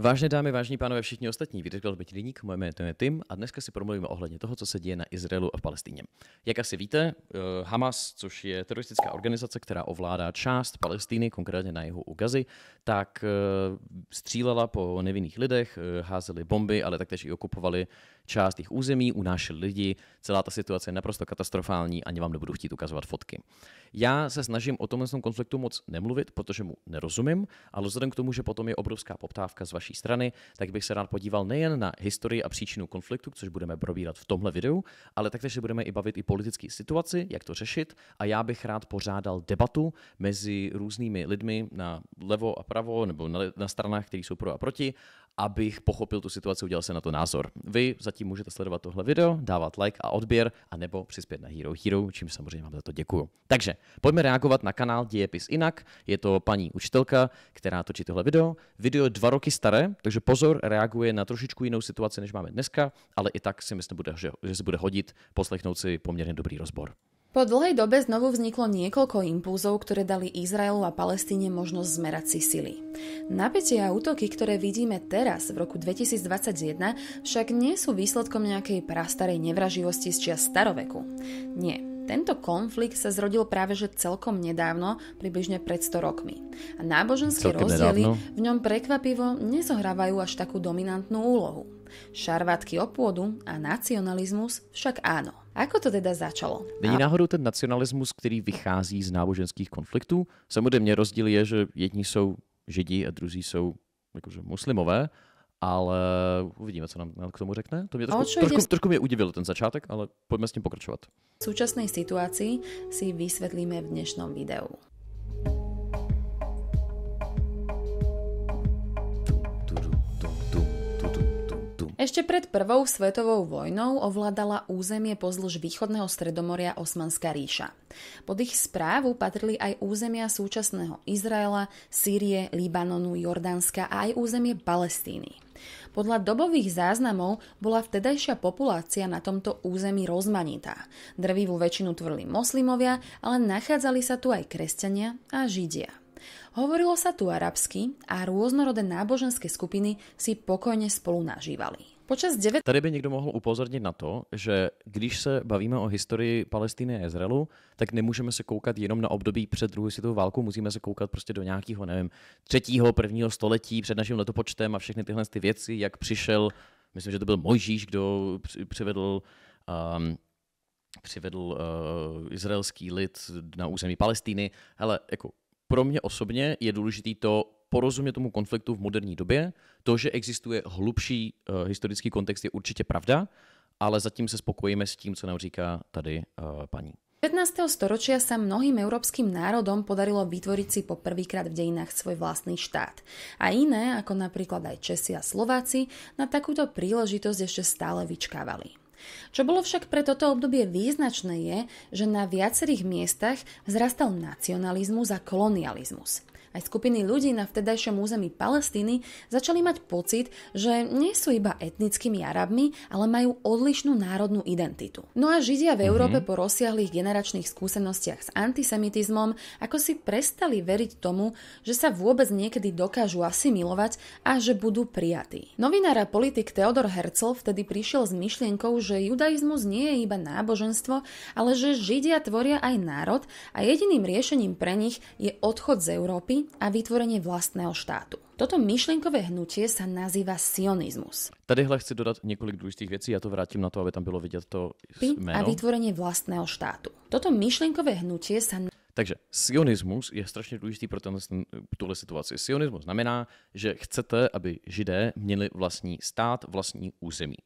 Vážné dámy, vážní pánové, všichni ostatní, vydržel Zbyt Liník, moje jméno je Tim a dneska si promluvíme ohledně toho, co se děje na Izraelu a v Palestíně. Jak asi víte, eh, Hamas, což je teroristická organizace, která ovládá část Palestíny, konkrétně na jihu u Gazy, tak eh, střílela po nevinných lidech, eh, házeli bomby, ale taktéž i okupovali část jejich území, unášel lidi, celá ta situace je naprosto katastrofální, ani vám nebudu chtít ukazovat fotky. Já se snažím o tomhle konfliktu moc nemluvit, protože mu nerozumím, ale vzhledem k tomu, že potom je obrovská poptávka z vaší strany, tak bych se rád podíval nejen na historii a příčinu konfliktu, což budeme probírat v tomhle videu, ale taktéž se budeme i bavit i politické situaci, jak to řešit a já bych rád pořádal debatu mezi různými lidmi na levo a pravo nebo na, na stranách, které jsou pro a proti abych pochopil tu situaci, udělal se na to názor. Vy zatím můžete sledovat tohle video, dávat like a odběr, a nebo přispět na Hero Hero, čím samozřejmě vám za to děkuju. Takže pojďme reagovat na kanál Dějepis Inak. Je to paní učitelka, která točí tohle video. Video dva roky staré, takže pozor, reaguje na trošičku jinou situaci, než máme dneska, ale i tak si myslím, že, že se bude hodit poslechnout si poměrně dobrý rozbor. Po dlhej dobe znovu vzniklo niekoľko impulzov, ktoré dali Izraelu a Palestíne možnosť zmerať si sily. Napätie a útoky, ktoré vidíme teraz v roku 2021, však nie sú výsledkom nejakej prastarej nevraživosti z čia staroveku. Nie, tento konflikt sa zrodil práve že celkom nedávno, približne pred 100 rokmi. A náboženské celkom rozdiely nedávno. v ňom prekvapivo nezohrávajú až takú dominantnú úlohu. Šarvátky o pôdu a nacionalismus však áno. Ako to teda začalo? Není a... náhodou ten nacionalismus, který vychází z náboženských konfliktů? Samozřejmě rozdíl je, že jedni jsou židi a druzí jsou jakože muslimové, ale uvidíme, co nám k tomu řekne. To mě trošku, trošku, trošku mě udivilo ten začátek, ale pojďme s tím pokračovat. V současné situaci si vysvětlíme v dnešním videu. Ešte pred prvou svetovou vojnou ovládala územie pozdĺž východného stredomoria Osmanská ríša. Pod ich správu patrili aj územia súčasného Izraela, Sýrie, Libanonu, Jordánska a aj územie Palestíny. Podľa dobových záznamov bola vtedajšia populácia na tomto území rozmanitá. Drvivú väčšinu tvorili moslimovia, ale nachádzali sa tu aj kresťania a židia. Hovorilo sa tu arabsky a rôznorodé náboženské skupiny si pokojne spolu nažívali. Počas 9... Tady by někdo mohl upozornit na to, že když se bavíme o historii Palestiny a Izraelu, tak nemůžeme se koukat jenom na období před druhou světovou válkou, musíme se koukat prostě do nějakého, nevím, třetího, prvního století před naším letopočtem a všechny tyhle ty věci, jak přišel, myslím, že to byl Mojžíš, kdo přivedl um, přivedl uh, izraelský lid na území Palestíny. Ale jako pro mě osobně je důležitý to, porozumět tomu konfliktu v moderní době. To, že existuje hlubší uh, historický kontext, je určitě pravda, ale zatím se spokojíme s tím, co nám říká tady uh, paní. 15. storočia sa mnohým európskym národom podarilo vytvoriť si po prvýkrát v dejinách svoj vlastný štát. A iné, ako napríklad aj Česi a Slováci, na takúto príležitosť ešte stále vyčkávali. Čo bolo však pre toto obdobie význačné je, že na viacerých miestach vzrastal nacionalizmus a kolonializmus. Aj skupiny ľudí na vtedajšom území Palestíny začali mať pocit, že nie sú iba etnickými Arabmi, ale majú odlišnú národnú identitu. No a Židia v mhm. Európe po rozsiahlých generačných skúsenostiach s antisemitizmom ako si prestali veriť tomu, že sa vôbec niekedy dokážu asimilovať a že budú prijatí. Novinár a politik Theodor Herzl vtedy prišiel s myšlienkou, že judaizmus nie je iba náboženstvo, ale že Židia tvoria aj národ a jediným riešením pre nich je odchod z Európy a vytvorenie vlastného štátu. Toto myšlenkové hnutie sa nazýva sionizmus. Tadyhle chci dodat několik důležitých věcí, já to vrátím na to, aby tam bylo vidět to jméno. A vytvorenie vlastného štátu. Toto myšlenkové hnutie sa... Takže sionismus je strašně důležitý pro tenhle, tuhle situaci. Sionismus znamená, že chcete, aby židé měli vlastní stát, vlastní území.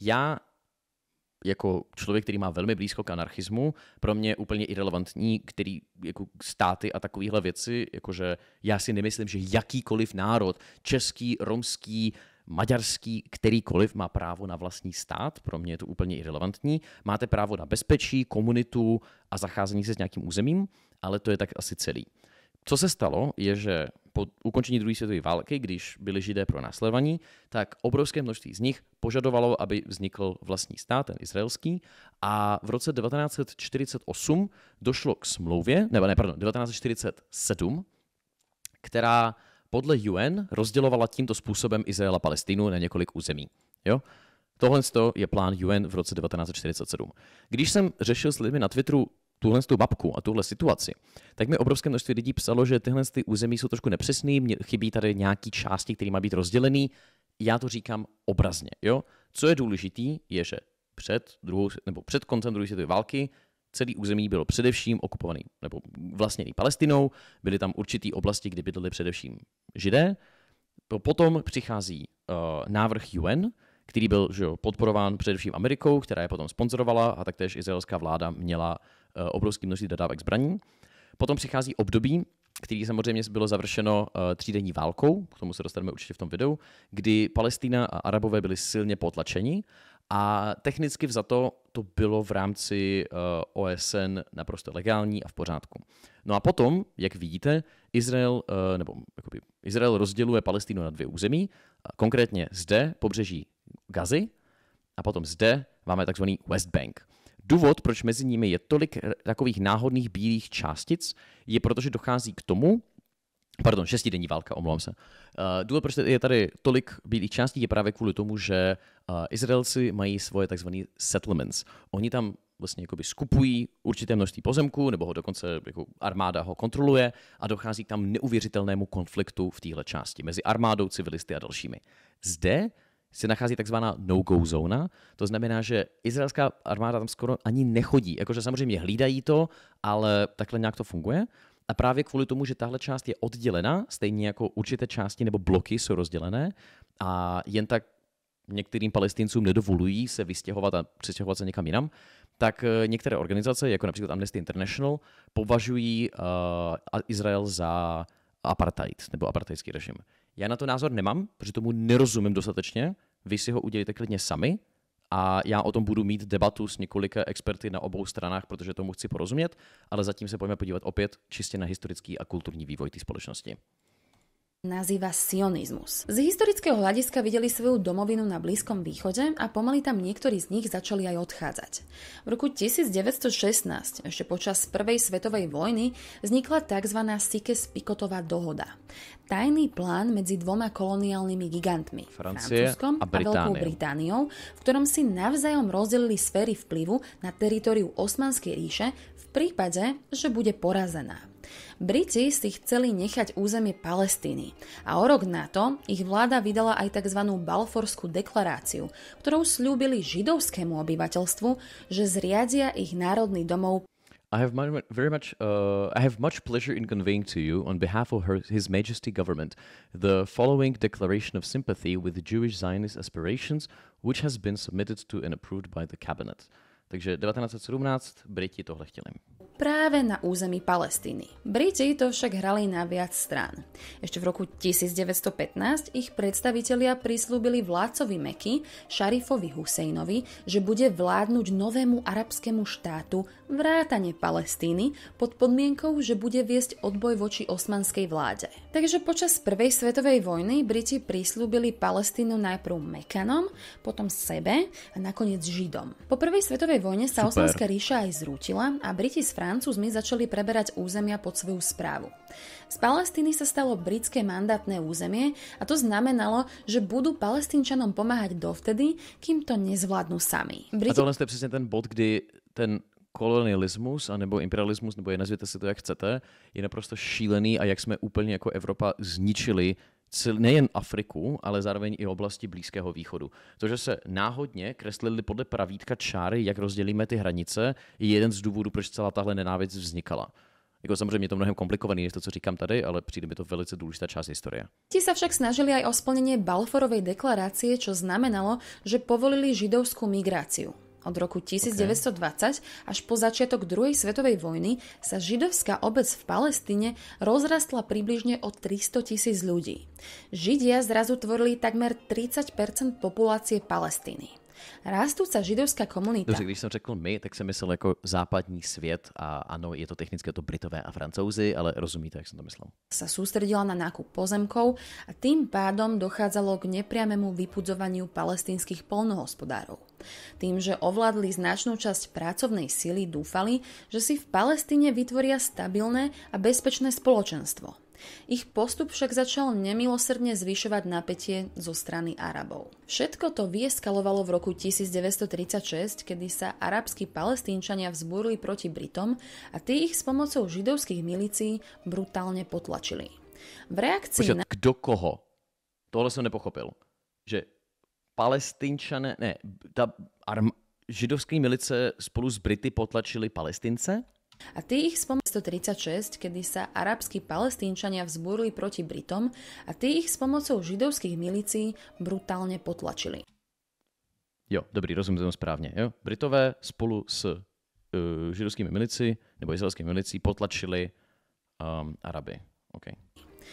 Já jako člověk, který má velmi blízko k anarchismu, pro mě úplně irrelevantní, který jako státy a takovéhle věci, jakože já si nemyslím, že jakýkoliv národ, český, romský, maďarský, kterýkoliv má právo na vlastní stát, pro mě je to úplně irrelevantní, máte právo na bezpečí, komunitu a zacházení se s nějakým územím, ale to je tak asi celý. Co se stalo, je, že po ukončení druhé světové války, když byli židé pro následování, tak obrovské množství z nich požadovalo, aby vznikl vlastní stát, ten izraelský. A v roce 1948 došlo k smlouvě, nebo ne, pardon, 1947, která podle UN rozdělovala tímto způsobem Izrael a Palestínu na několik území. Jo? Tohle je plán UN v roce 1947. Když jsem řešil s lidmi na Twitteru tuhle tu mapku a tuhle situaci, tak mi obrovské množství lidí psalo, že tyhle ty území jsou trošku nepřesný, mě chybí tady nějaký části, který má být rozdělený. Já to říkám obrazně. Jo? Co je důležitý, je, že před, druhou, nebo před koncem druhé světové války celý území bylo především okupovaný nebo vlastněný Palestinou, byly tam určitý oblasti, kde bydleli především Židé. Potom přichází uh, návrh UN, který byl že jo, podporován především Amerikou, která je potom sponzorovala a taktéž izraelská vláda měla Eh, obrovské množství dodávek zbraní. Potom přichází období, který samozřejmě bylo završeno eh, třídenní válkou, k tomu se dostaneme určitě v tom videu, kdy Palestina a Arabové byli silně potlačeni a technicky vzato to bylo v rámci eh, OSN naprosto legální a v pořádku. No a potom, jak vidíte, Izrael, nebo jakoby, Izrael rozděluje Palestinu na dvě území, konkrétně zde pobřeží Gazy a potom zde máme takzvaný West Bank. Důvod, proč mezi nimi je tolik eh, takových náhodných bílých částic, je proto, že dochází k tomu, Pardon, šestidenní válka, omlouvám se. Eh, důvod, proč je tady tolik bílých částí, je právě kvůli tomu, že eh, Izraelci mají svoje tzv. settlements. Oni tam vlastně jakoby skupují určité množství pozemků, nebo ho dokonce jako armáda ho kontroluje a dochází k tam neuvěřitelnému konfliktu v téhle části mezi armádou, civilisty a dalšími. Zde se nachází takzvaná no-go zóna. To znamená, že izraelská armáda tam skoro ani nechodí. Jakože samozřejmě hlídají to, ale takhle nějak to funguje. A právě kvůli tomu, že tahle část je oddělena, stejně jako určité části nebo bloky jsou rozdělené a jen tak některým palestincům nedovolují se vystěhovat a přestěhovat se někam jinam, tak e, některé organizace, jako například Amnesty International, považují uh, Izrael za apartheid nebo apartheidský režim. Já na to názor nemám, protože tomu nerozumím dostatečně. Vy si ho udělíte klidně sami a já o tom budu mít debatu s několika experty na obou stranách, protože tomu chci porozumět, ale zatím se pojďme podívat opět čistě na historický a kulturní vývoj té společnosti nazýva sionizmus. Z historického hľadiska videli svoju domovinu na Blízkom východe a pomaly tam niektorí z nich začali aj odchádzať. V roku 1916, ešte počas Prvej svetovej vojny, vznikla tzv. Sikes-Pikotová dohoda. Tajný plán medzi dvoma koloniálnymi gigantmi, Francie Francúzskom a, Britániou. a Veľkou Britániou, v ktorom si navzájom rozdelili sféry vplyvu na teritoriu Osmanskej ríše v prípade, že bude porazená. Briti si chceli nechať územie Palestíny a o rok na to ich vláda vydala aj tzv. Balforskú deklaráciu, ktorou slúbili židovskému obyvateľstvu, že zriadia ich národný domov I have very much, uh, I have much pleasure in conveying to you, on behalf of Her His Majesty Government, the following declaration of sympathy with Jewish Zionist aspirations, which has been submitted to and approved by the Cabinet. Takže 1917 Briti tohle chtěli práve na území Palestíny. Briti to však hrali na viac strán. Ešte v roku 1915 ich predstavitelia prislúbili vládcovi Meky, Šarifovi Husejnovi, že bude vládnuť novému arabskému štátu vrátane Palestíny pod podmienkou, že bude viesť odboj voči osmanskej vláde. Takže počas Prvej svetovej vojny Briti prislúbili Palestínu najprv Mekanom, potom sebe a nakoniec Židom. Po Prvej svetovej vojne sa Super. osmanská ríša aj zrútila a Briti s Francúzmi začali preberať územia pod svoju správu. Z Palestíny sa stalo britské mandátne územie a to znamenalo, že budú palestínčanom pomáhať dovtedy, kým to nezvládnu sami. Briti... A tohle je přesně ten bod, kdy ten kolonialismus anebo imperialismus, nebo je nazvěte si to, jak chcete, je naprosto šílený a jak jsme úplně jako Evropa zničili cel, nejen Afriku, ale zároveň i oblasti Blízkého východu. To, že se náhodně kreslili podle pravítka čáry, jak rozdělíme ty hranice, je jeden z důvodů, proč celá tahle nenávist vznikala. Jako samozřejmě je to mnohem komplikovaný než to, co říkám tady, ale přijde mi to velice důležitá část historie. Ti sa však snažili aj o splnenie Balforovej deklarácie, čo znamenalo, že povolili židovskú migráciu. Od roku 1920 okay. až po začiatok druhej svetovej vojny sa židovská obec v Palestíne rozrastla približne o 300 tisíc ľudí. Židia zrazu tvorili takmer 30 populácie Palestíny. Rástuca židovská komunita. Dobře, když jsem řekl my, tak jsem myslel jako západní svět a ano, je to technické to Britové a Francouzi, ale rozumíte, jak jsem to myslel. Sa sústredila na nákup pozemkov a tým pádom dochádzalo k nepriamému vypudzovaniu palestinských polnohospodárov. Tým, že ovládli značnou časť pracovnej sily, dúfali, že si v Palestíne vytvoria stabilné a bezpečné spoločenstvo. Ich postup však začal nemilosrdne zvyšovať napätie zo strany Arabov. Všetko to vieskalovalo v roku 1936, kedy sa arabskí palestínčania vzbúrili proti Britom a tí ich s pomocou židovských milícií brutálne potlačili. V reakci Počkej, na... Kdo koho? Tohle jsem nepochopil. Že palestínčané... ne, ta arm, židovské milice spolu s Brity potlačili palestince? A tých ich spomínali 136, kedy sa arabskí palestínčania vzbúrili proti Britom a ty ich s pomocou židovských milícií brutálně potlačili. Jo, dobrý, rozumím to správně. Jo? Britové spolu s uh, židovskými milici nebo izraelskými milicí potlačili um, Araby. Okay.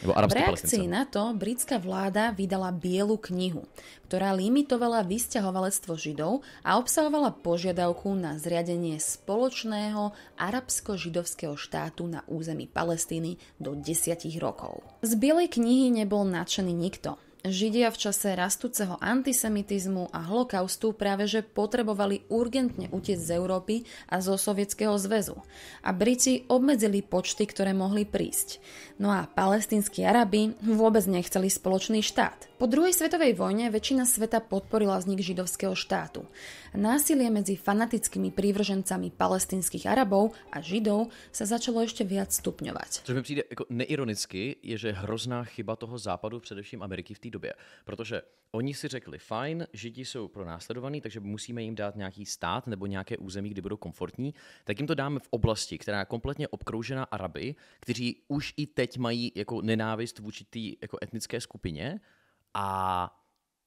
Nebo v reakcii na to britská vláda vydala bielu knihu, ktorá limitovala vysťahovalectvo Židov a obsahovala požiadavku na zriadenie spoločného arabsko-židovského štátu na území Palestíny do 10 rokov. Z bielej knihy nebol nadšený nikto. Židia v čase rastúceho antisemitizmu a holokaustu práve že potrebovali urgentne utiec z Európy a zo Sovietskeho zväzu a Briti obmedzili počty, ktoré mohli prísť. No a palestinskí Arabi vôbec nechceli spoločný štát – po druhej svetovej vojne väčšina sveta podporila vznik židovského štátu. Násilie medzi fanatickými prívržencami palestinských Arabov a Židov sa začalo ešte viac stupňovať. Čo mi přijde jako neironicky, je, že hrozná chyba toho západu, především Ameriky v té době. Protože oni si řekli, fajn, Židi jsou pro následovaní, takže musíme jim dát nějaký stát nebo nějaké území, kde budou komfortní, tak jim to dáme v oblasti, která je kompletně obkroužena Araby, kteří už i teď mají jako nenávist vůči té jako etnické skupině a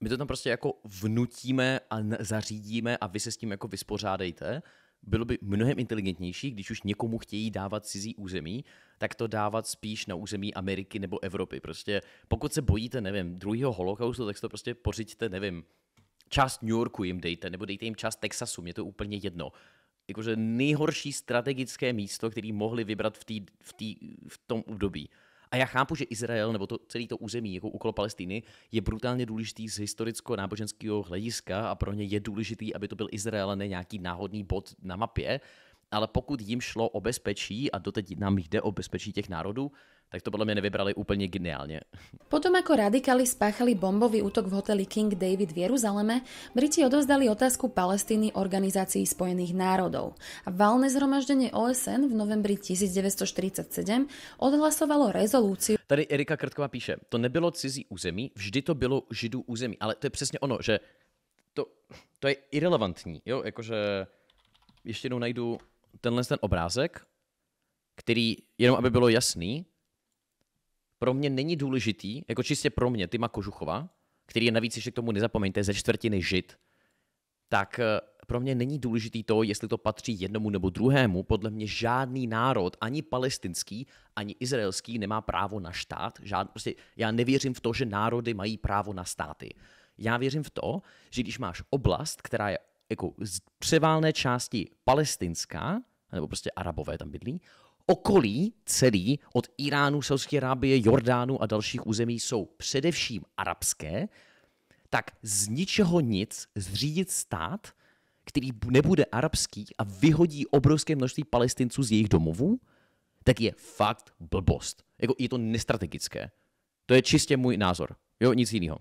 my to tam prostě jako vnutíme a zařídíme a vy se s tím jako vyspořádejte. Bylo by mnohem inteligentnější, když už někomu chtějí dávat cizí území, tak to dávat spíš na území Ameriky nebo Evropy. Prostě pokud se bojíte, nevím, druhého holokaustu, tak si to prostě pořiďte, nevím, část New Yorku jim dejte, nebo dejte jim část Texasu, mě to úplně jedno. Jakože nejhorší strategické místo, který mohli vybrat v, tý, v, tý, v tom období. A já chápu, že Izrael nebo to, celé to území jako úkol Palestiny je brutálně důležitý z historicko-náboženského hlediska a pro ně je důležitý, aby to byl Izrael a ne nějaký náhodný bod na mapě. Ale pokud jim šlo o bezpečí, a doteď nám jde o bezpečí těch národů, tak to podle mě nevybrali úplně geniálně. Potom jako radikáli spáchali bombový útok v hoteli King David v Jeruzaleme, Briti odovzdali otázku Palestiny Organizácii spojených národov. A valné zhromaždění OSN v novembri 1947 odhlasovalo rezoluci. Tady Erika Krtková píše, to nebylo cizí území, vždy to bylo židů území. Ale to je přesně ono, že to, to je irrelevantní. Jo? Jakože ještě jednou najdu tenhle ten obrázek, který, jenom aby bylo jasný, pro mě není důležitý, jako čistě pro mě, Tyma Kožuchova, který je navíc ještě k tomu nezapomeňte, ze čtvrtiny žid, tak eh, pro mě není důležitý to, jestli to patří jednomu nebo druhému. Podle mě žádný národ, ani palestinský, ani izraelský, nemá právo na štát. Žád, prostě já nevěřím v to, že národy mají právo na státy. Já věřím v to, že když máš oblast, která je jako z převálné části palestinská, nebo prostě arabové tam bydlí, Okolí celý od Iránu, Saudské Arábie, Jordánu a dalších území jsou především arabské, tak z ničeho nic zřídit stát, který nebude arabský a vyhodí obrovské množství palestinců z jejich domovů, tak je fakt blbost. Jako je to nestrategické. To je čistě můj názor. Jo, nic jiného.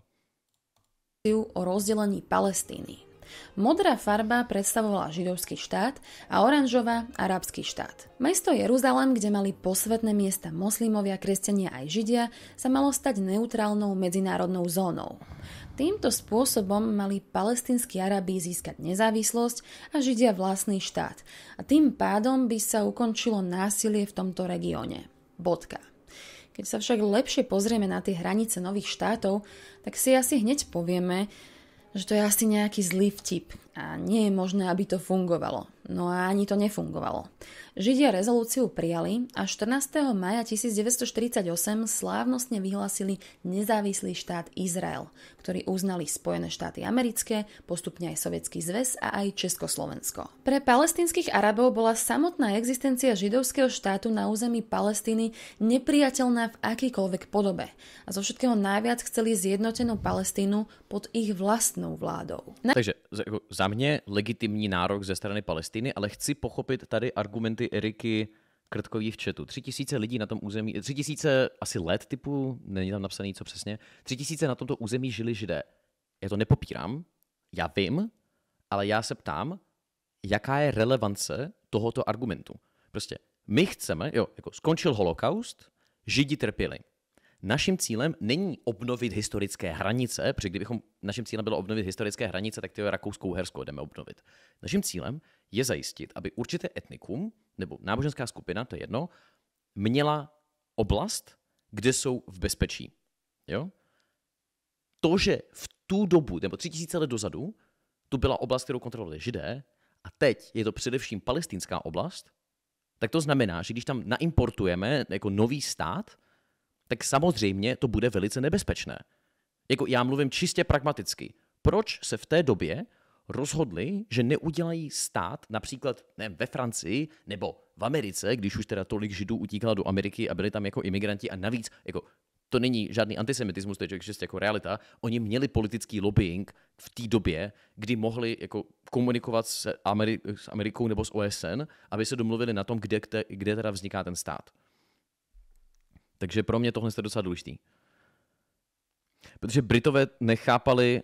o rozdělení Palestiny. Modrá farba predstavovala židovský štát a oranžová arabský štát. Mesto Jeruzalém, kde mali posvetné miesta moslimovia, kresťania aj židia, sa malo stať neutrálnou medzinárodnou zónou. Týmto spôsobom mali palestinskí Arabi získať nezávislosť a Židia vlastný štát a tým pádom by sa ukončilo násilie v tomto regióne. Bodka. Keď sa však lepšie pozrieme na tie hranice nových štátov, tak si asi hneď povieme, že to je asi nejaký zlý vtip a nie je možné, aby to fungovalo. No a ani to nefungovalo. Židia rezolúciu prijali a 14. maja 1948 slávnostne vyhlásili nezávislý štát Izrael, ktorý uznali Spojené štáty americké, postupne aj Sovietský zväz a aj Československo. Pre palestinských Arabov bola samotná existencia židovského štátu na území Palestíny nepriateľná v akýkoľvek podobe a zo všetkého najviac chceli zjednotenú Palestínu pod ich vlastnou vládou. Takže jako za mě legitimní nárok ze strany Palestiny Palestiny, ale chci pochopit tady argumenty Eriky Krtkový v četu. Tři tisíce lidí na tom území, tři tisíce asi let typu, není tam napsaný co přesně, tři tisíce na tomto území žili židé. Já to nepopírám, já vím, ale já se ptám, jaká je relevance tohoto argumentu. Prostě my chceme, jo, jako skončil holokaust, židi trpěli. Naším cílem není obnovit historické hranice, protože kdybychom naším cílem bylo obnovit historické hranice, tak ty rakouskou hersko jdeme obnovit. Naším cílem je zajistit, aby určité etnikum nebo náboženská skupina, to je jedno, měla oblast, kde jsou v bezpečí. Jo? To, že v tu dobu, nebo tři tisíce let dozadu, tu byla oblast, kterou kontrolovali židé, a teď je to především palestinská oblast, tak to znamená, že když tam naimportujeme jako nový stát, tak samozřejmě to bude velice nebezpečné. Jako já mluvím čistě pragmaticky. Proč se v té době rozhodli, že neudělají stát například ne, ve Francii nebo v Americe, když už teda tolik židů utíkalo do Ameriky a byli tam jako imigranti a navíc jako to není žádný antisemitismus, to je čistě jako realita. Oni měli politický lobbying v té době, kdy mohli jako komunikovat s, Ameri- s Amerikou nebo s OSN, aby se domluvili na tom, kde, kde, kde teda vzniká ten stát. Takže pro mě tohle je docela důležitý. Protože Britové nechápali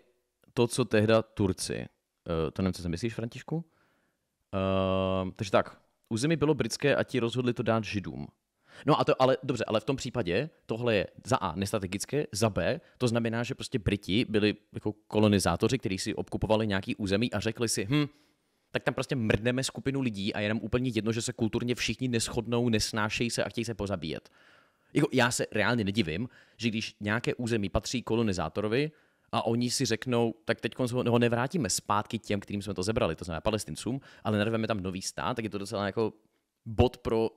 to, co tehda Turci. Uh, to nevím, co si myslíš, Františku? Uh, takže tak, území bylo britské a ti rozhodli to dát židům. No a to ale, dobře, ale v tom případě tohle je za A nestrategické, za B to znamená, že prostě Briti byli jako kolonizátoři, kteří si obkupovali nějaký území a řekli si, hm, tak tam prostě mrdneme skupinu lidí a je nám úplně jedno, že se kulturně všichni neschodnou, nesnášejí se a chtějí se pozabíjet. Jako já se reálně nedivím, že když nějaké území patří kolonizátorovi a oni si řeknou, tak teď ho nevrátíme zpátky těm, kterým jsme to zebrali, to znamená palestincům, ale narveme tam nový stát, tak je to docela jako bod pro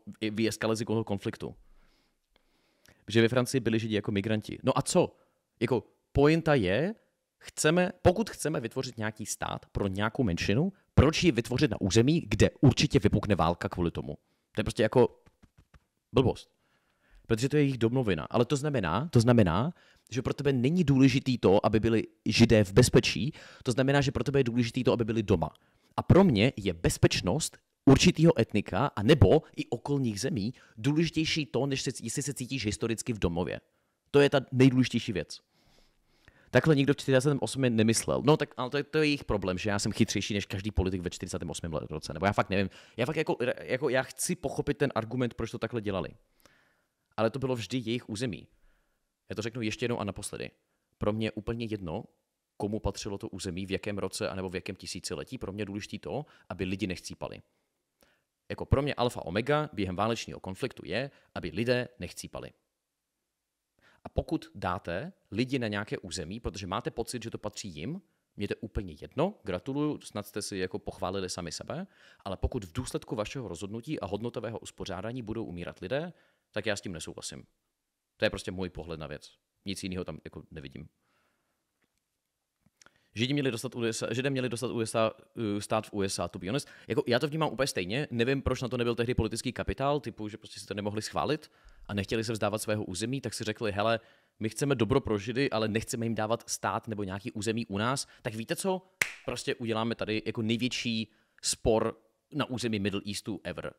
toho konfliktu. Že ve Francii byli židi jako migranti. No a co? Jako pointa je, chceme, pokud chceme vytvořit nějaký stát pro nějakou menšinu, proč ji vytvořit na území, kde určitě vypukne válka kvůli tomu? To je prostě jako blbost protože to je jejich domovina. Ale to znamená, to znamená, že pro tebe není důležitý to, aby byli židé v bezpečí, to znamená, že pro tebe je důležitý to, aby byli doma. A pro mě je bezpečnost určitýho etnika a nebo i okolních zemí důležitější to, než se, jestli se cítíš historicky v domově. To je ta nejdůležitější věc. Takhle nikdo v 48. nemyslel. No tak ale to, je, to je jejich problém, že já jsem chytřejší než každý politik ve 48. roce. Nebo já fakt nevím. Já fakt jako, jako já chci pochopit ten argument, proč to takhle dělali ale to bylo vždy jejich území. Já to řeknu ještě jednou a naposledy. Pro mě úplně jedno, komu patřilo to území, v jakém roce a nebo v jakém tisíciletí, pro mě důležité to, aby lidi nechcípali. Jako pro mě alfa omega během válečního konfliktu je, aby lidé nechcípali. A pokud dáte lidi na nějaké území, protože máte pocit, že to patří jim, mě to úplně jedno, gratuluju, snad jste si jako pochválili sami sebe, ale pokud v důsledku vašeho rozhodnutí a hodnotového uspořádání budou umírat lidé, tak já s tím nesouhlasím. To je prostě můj pohled na věc. Nic jiného tam jako nevidím. Židi měli dostat USA, Židé měli dostat USA, eh, stát v USA, to be honest. Jako, já to vnímám úplně stejně, nevím, proč na to nebyl tehdy politický kapitál, typu, že prostě si to nemohli schválit a nechtěli se vzdávat svého území, tak si řekli, hele, my chceme dobro pro Židy, ale nechceme jim dávat stát nebo nějaký území u nás, tak víte co? Prostě uděláme tady jako největší spor na území Middle Eastu ever.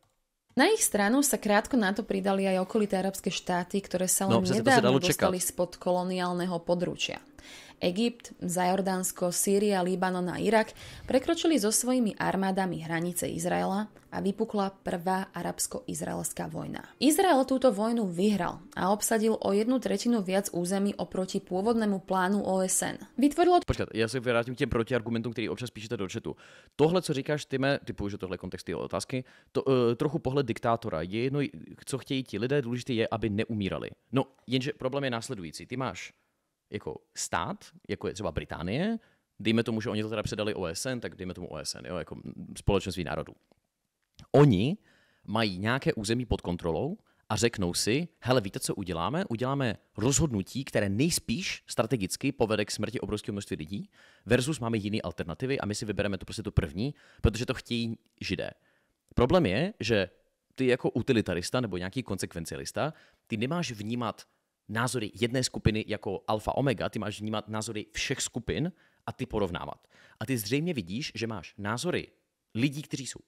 Na ich stranu sa krátko na to pridali aj okolité arabské štáty, ktoré sa no, len no, nedávno dostali spod koloniálneho područia. Egypt, Zajordánsko, Sýria, Libanon a Irak prekročili so svojimi armádami hranice Izraela a vypukla prvá arabsko-izraelská vojna. Izrael túto vojnu vyhral a obsadil o jednu tretinu viac území oproti pôvodnému plánu OSN. Vytvorilo... Počkat, já se vrátím k těm protiargumentům, který občas píšete do chatu. Tohle, co říkáš, Tyme, typu, že tohle kontexty je otázky, to, uh, trochu pohled diktátora. Je jedno, co chtějí ti lidé, důležité je, aby neumírali. No, jenže problém je následující. Ty máš jako stát, jako je třeba Británie, dejme tomu, že oni to teda předali OSN, tak dejme tomu OSN, jo, jako společenství národů. Oni mají nějaké území pod kontrolou a řeknou si, hele, víte, co uděláme? Uděláme rozhodnutí, které nejspíš strategicky povede k smrti obrovského množství lidí, versus máme jiné alternativy a my si vybereme to prostě to první, protože to chtějí židé. Problém je, že ty jako utilitarista nebo nějaký konsekvencialista, ty nemáš vnímat názory jedné skupiny jako alfa omega, ty máš vnímat názory všech skupin a ty porovnávat. A ty zřejmě vidíš, že máš názory lidí, kteří jsou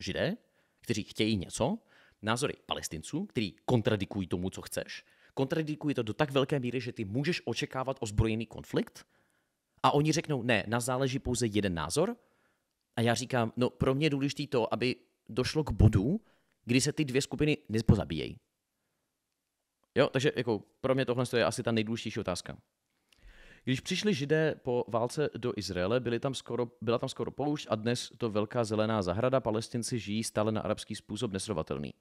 židé, kteří chtějí něco, názory palestinců, kteří kontradikují tomu, co chceš, kontradikují to do tak velké míry, že ty můžeš očekávat ozbrojený konflikt a oni řeknou, ne, nás záleží pouze jeden názor a já říkám, no pro mě je důležité to, aby došlo k bodu, kdy se ty dvě skupiny nezpozabíjejí. Jo, takže jako pro mě tohle je asi ta nejdůležitější otázka. Když přišli židé po válce do Izraele, byli tam skoro, byla tam skoro poušť a dnes to velká zelená zahrada, palestinci žijí stále na arabský způsob nesrovatelný.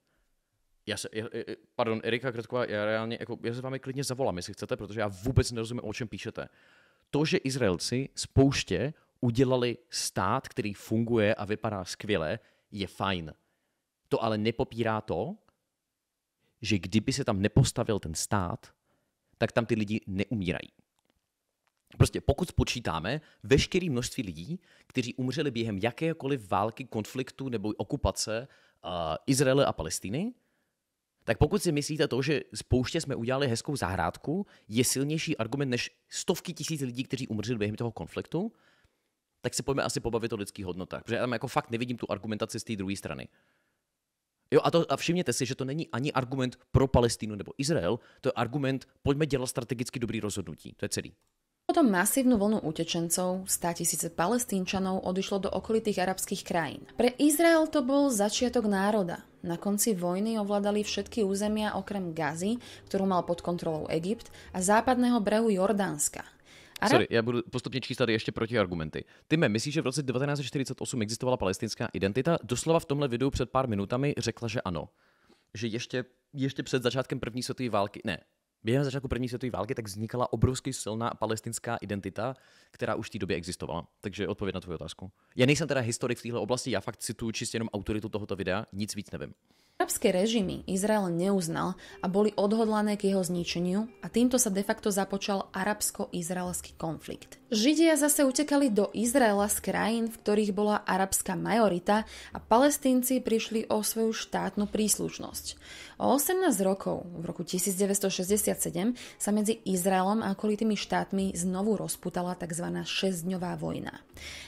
Já se, já, pardon, Erika Kretková, já reálně, jako, já se vám klidně zavolám, jestli chcete, protože já vůbec nerozumím, o čem píšete. To, že Izraelci z pouště udělali stát, který funguje a vypadá skvěle, je fajn. To ale nepopírá to, že kdyby se tam nepostavil ten stát, tak tam ty lidi neumírají. Prostě pokud spočítáme veškeré množství lidí, kteří umřeli během jakékoliv války, konfliktu nebo okupace uh, Izraele a Palestiny, tak pokud si myslíte to, že z pouště jsme udělali hezkou zahrádku, je silnější argument než stovky tisíc lidí, kteří umřeli během toho konfliktu, tak se pojďme asi pobavit o lidských hodnotách. Protože já tam jako fakt nevidím tu argumentaci z té druhé strany. Jo, a, to, a všimněte si, že to není ani argument pro Palestínu nebo Izrael, to je argument, pojďme dělat strategicky dobrý rozhodnutí. To je celý. Potom masívnu vlnu utečencov, 100 tisíce palestínčanov odišlo do okolitých arabských krajín. Pre Izrael to bol začiatok národa. Na konci vojny ovládali všetky územia okrem Gazy, ktorú mal pod kontrolou Egypt, a západného brehu Jordánska. Arab... Sorry, já budu postupně číst tady ještě proti argumenty. Tyme, myslíš, že v roce 1948 existovala palestinská identita? Doslova v tomhle videu před pár minutami řekla, že ano. Že ještě, ještě před začátkem první světové války, ne, během začátku první světové války, tak vznikala obrovsky silná palestinská identita, která už v té době existovala. Takže odpověď na tvou otázku. Já nejsem teda historik v této oblasti, já fakt cituju čistě jenom autoritu tohoto videa, nic víc nevím. Arabské režimy Izrael neuznal a boli odhodlané k jeho zničeniu a týmto sa de facto započal arabsko-izraelský konflikt. Židia zase utekali do Izraela z krajín, v ktorých bola arabská majorita a palestínci prišli o svoju štátnu príslušnosť. O 18 rokov, v roku 1967, sa medzi Izraelom a okolitými štátmi znovu rozputala tzv. 6-dňová vojna.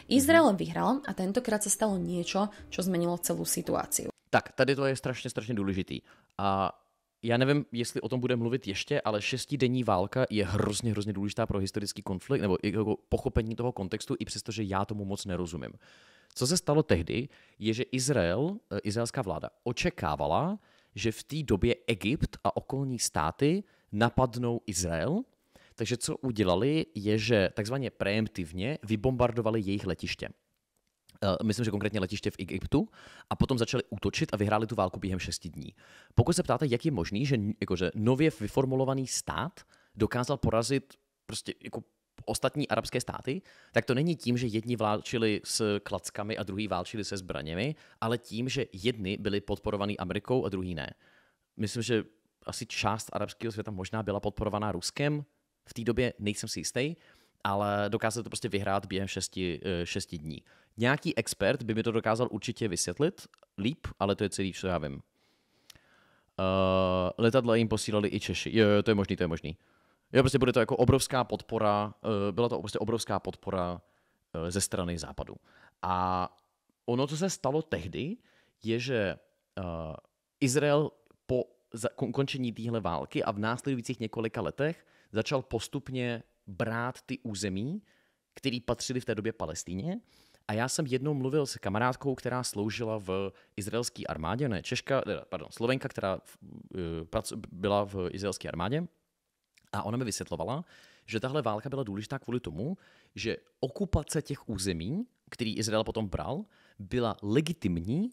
Izrael mhm. vyhral a tentokrát sa stalo niečo, čo zmenilo celú situáciu. Tak, tady to je strašně, strašně důležitý. A já nevím, jestli o tom budeme mluvit ještě, ale šestidenní válka je hrozně, hrozně důležitá pro historický konflikt nebo jako pochopení toho kontextu, i přestože já tomu moc nerozumím. Co se stalo tehdy, je, že Izrael, eh, izraelská vláda, očekávala, že v té době Egypt a okolní státy napadnou Izrael. Takže co udělali, je, že takzvaně preemptivně vybombardovali jejich letiště. Eh, myslím, že konkrétně letiště v Egyptu, a potom začali útočit a vyhráli tu válku během šesti dní. Pokud se ptáte, jak je možný, že jakože nově vyformulovaný stát dokázal porazit prostě jako ostatní arabské státy, tak to není tím, že jedni válčili s klackami a druhý válčili se zbraněmi, ale tím, že jedni byli podporovaní Amerikou a druhý ne. Myslím, že asi část arabského světa možná byla podporovaná Ruskem, v té době nejsem si jistý, ale dokáže to prostě vyhrát během 6, eh, šesti dní. Nějaký expert by mi to dokázal určitě vysvětlit líp, ale to je celý, co já vím. Uh, letadla jim posílali i Češi. Jo, jo, to je možný, to je možný. Jo, prostě bude to jako obrovská podpora, uh, byla to prostě obrovská podpora uh, ze strany západu. A ono, co se stalo tehdy, je, že uh, Izrael po za, končení téhle války a v následujících několika letech začal postupně brát ty území, které patřily v té době Palestíně. A já jsem jednou mluvil s kamarádkou, která sloužila v izraelské armádě, ne Češka, eh, pardon, Slovenka, která eh, byla v izraelské armádě. A ona mi vysvětlovala, že tahle válka byla důležitá kvůli tomu, že okupace těch území, který Izrael potom bral, byla legitimní,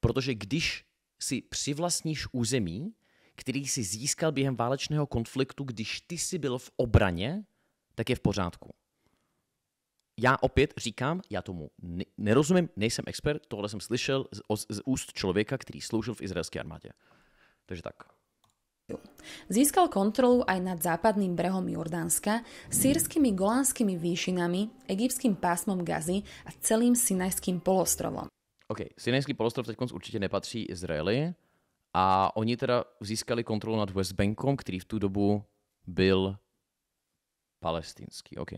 protože když si přivlastníš území, který si získal během válečného konfliktu, když ty si byl v obraně, tak je v pořádku. Já opět říkám, já tomu nerozumím, nejsem expert, tohle jsem slyšel z, z úst člověka, který sloužil v izraelské armádě. Takže tak. Získal kontrolu aj nad západným brehom Jordánska, sírskými golánskými výšinami, egyptským pásmom Gazy a celým Sinajským polostrovom. OK, Sinajský polostrov teď určitě nepatří Izraeli a oni teda získali kontrolu nad West Bankom, který v tu dobu byl Palestínsky, OK.